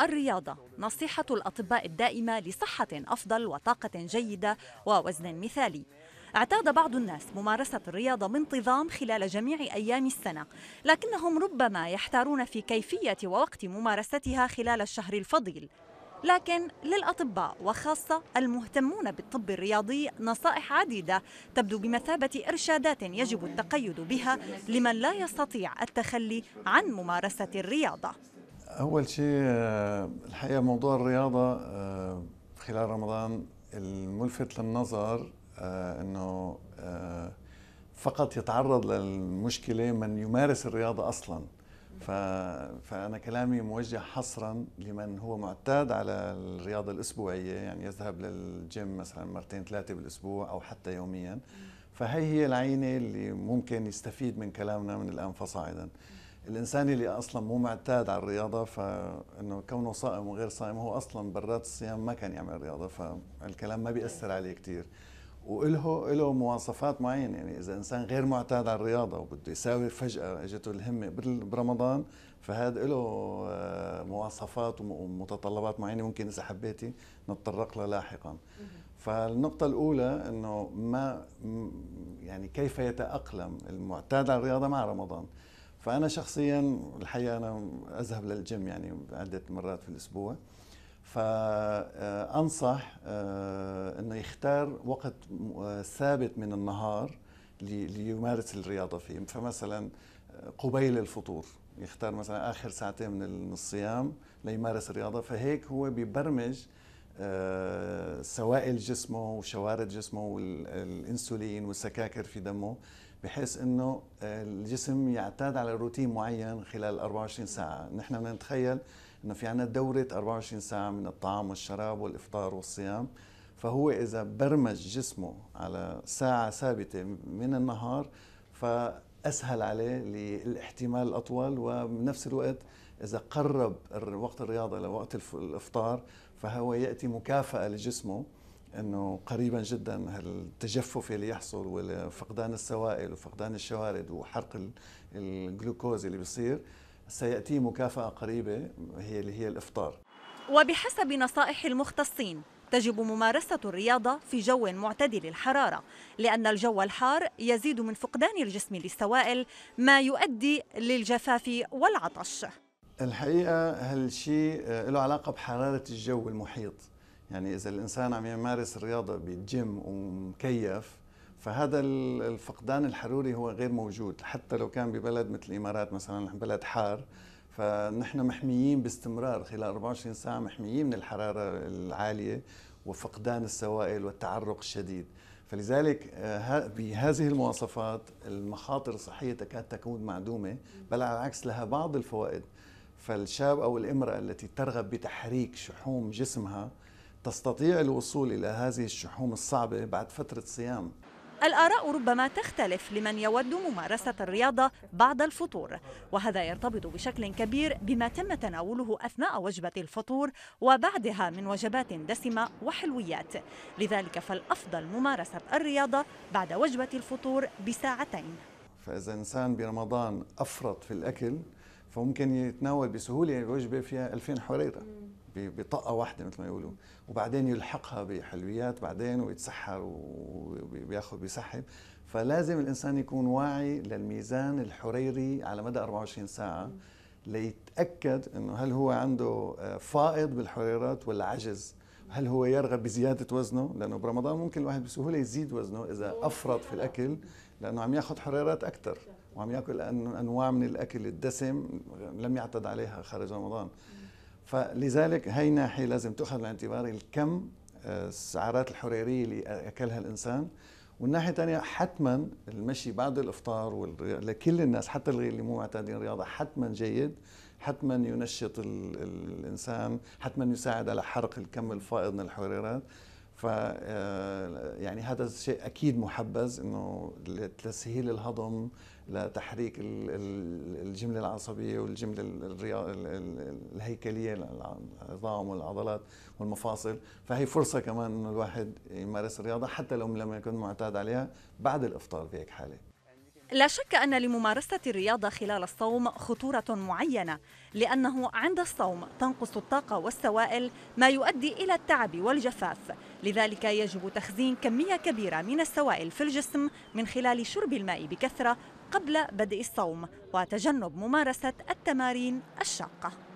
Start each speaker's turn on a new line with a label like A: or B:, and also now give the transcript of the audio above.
A: الرياضة نصيحة الأطباء الدائمة لصحة أفضل وطاقة جيدة ووزن مثالي اعتاد بعض الناس ممارسة الرياضة بانتظام خلال جميع أيام السنة لكنهم ربما يحتارون في كيفية ووقت ممارستها خلال الشهر الفضيل لكن للأطباء وخاصة المهتمون بالطب الرياضي نصائح عديدة تبدو بمثابة إرشادات يجب التقيد بها لمن لا يستطيع التخلي عن ممارسة الرياضة
B: اول شيء آه، الحقيقه موضوع الرياضه آه، خلال رمضان الملفت للنظر آه، انه فقط يتعرض للمشكله من يمارس الرياضه اصلا فانا كلامي موجه حصرا لمن هو معتاد على الرياضه الاسبوعيه يعني يذهب للجيم مثلا مرتين ثلاثه بالاسبوع او حتى يوميا فهي هي العينه اللي ممكن يستفيد من كلامنا من الان فصاعدا الانسان اللي اصلا مو معتاد على الرياضه فانه كونه صائم وغير صائم هو اصلا برات الصيام ما كان يعمل رياضه فالكلام ما بياثر عليه كثير وله له مواصفات معينه يعني اذا انسان غير معتاد على الرياضه وبده يساوي فجاه اجته الهمه برمضان فهذا له آه، مواصفات ومتطلبات معينه ممكن اذا حبيتي نتطرق لها لاحقا فالنقطة الأولى أنه ما يعني كيف يتأقلم المعتاد على الرياضة مع رمضان فانا شخصيا الحقيقه انا اذهب للجيم يعني عده مرات في الاسبوع فانصح آه، انه يختار وقت آه، ثابت من النهار ليمارس الرياضه فيه فمثلا آه، قبيل الفطور يختار مثلا اخر ساعتين من الصيام ليمارس الرياضه فهيك هو بيبرمج آه، سوائل جسمه وشوارد جسمه والانسولين والسكاكر في دمه بحيث انه آه، الجسم يعتاد على روتين معين خلال 24 ساعه، نحن بدنا نتخيل انه في عندنا دوره 24 ساعه من الطعام والشراب والافطار والصيام، فهو اذا برمج جسمه على ساعه ثابته من النهار فاسهل عليه للاحتمال الاطول وبنفس الوقت اذا قرب وقت الرياضه لوقت الافطار فهو ياتي مكافاه لجسمه انه قريبا جدا التجفف اللي يحصل وفقدان السوائل وفقدان الشوارد وحرق الجلوكوز اللي بيصير سياتي مكافاه قريبه هي اللي هي الافطار
A: وبحسب نصائح المختصين تجب ممارسة الرياضة في جو معتدل الحرارة لأن الجو الحار يزيد من فقدان الجسم للسوائل ما يؤدي للجفاف والعطش
B: الحقيقه هالشيء آه، له علاقه بحراره الجو المحيط يعني اذا الانسان عم يمارس الرياضه بالجيم ومكيف فهذا الفقدان الحروري هو غير موجود حتى لو كان ببلد مثل الامارات مثلا بلد حار فنحن محميين باستمرار خلال 24 ساعه محميين من الحراره العاليه وفقدان السوائل والتعرق الشديد فلذلك آه، بهذه المواصفات المخاطر الصحيه تكاد تكون معدومه بل على العكس لها بعض الفوائد فالشاب أو الإمرأة التي ترغب بتحريك شحوم جسمها تستطيع الوصول إلى هذه الشحوم الصعبة بعد فترة صيام
A: الآراء ربما تختلف لمن يود ممارسة الرياضة بعد الفطور وهذا يرتبط بشكل كبير بما تم تناوله أثناء وجبة الفطور وبعدها من وجبات دسمة وحلويات لذلك فالأفضل ممارسة الرياضة بعد وجبة الفطور بساعتين
B: فإذا إنسان برمضان أفرط في الأكل فممكن يتناول بسهوله وجبه فيها 2000 حريره بطاقه واحده مثل ما يقولوا وبعدين يلحقها بحلويات بعدين ويتسحر وبياخذ بيسحب فلازم الانسان يكون واعي للميزان الحريري على مدى 24 ساعه ليتاكد انه هل هو عنده آه، فائض بالحريرات ولا عجز هل هو يرغب بزياده وزنه لانه برمضان ممكن الواحد بسهوله يزيد وزنه اذا افرط في الاكل لانه عم ياخذ حريرات اكثر وعم ياكل انواع من الاكل الدسم لم يعتد عليها خارج رمضان فلذلك هي ناحيه لازم تؤخذ الاعتبار الكم السعرات آه، الحراريه اللي اكلها الانسان والناحيه الثانيه حتما المشي بعد الافطار لكل الناس حتى اللي مو معتادين رياضه حتما جيد حتما ينشط الانسان حتما يساعد على حرق الكم الفائض من الحريرات ف آه، يعني هذا الشيء اكيد محبذ انه لتسهيل الهضم لتحريك الجمله العصبيه والجمله الهيكليه العظام والعضلات والمفاصل فهي فرصه كمان انه الواحد يمارس الرياضه حتى لو لم يكن معتاد عليها بعد الافطار بهيك حاله
A: لا شك أن لممارسة الرياضة خلال الصوم خطورة معينة لأنه عند الصوم تنقص الطاقة والسوائل ما يؤدي إلى التعب والجفاف لذلك يجب تخزين كمية كبيرة من السوائل في الجسم من خلال شرب الماء بكثرة قبل بدء الصوم وتجنب ممارسة التمارين الشاقة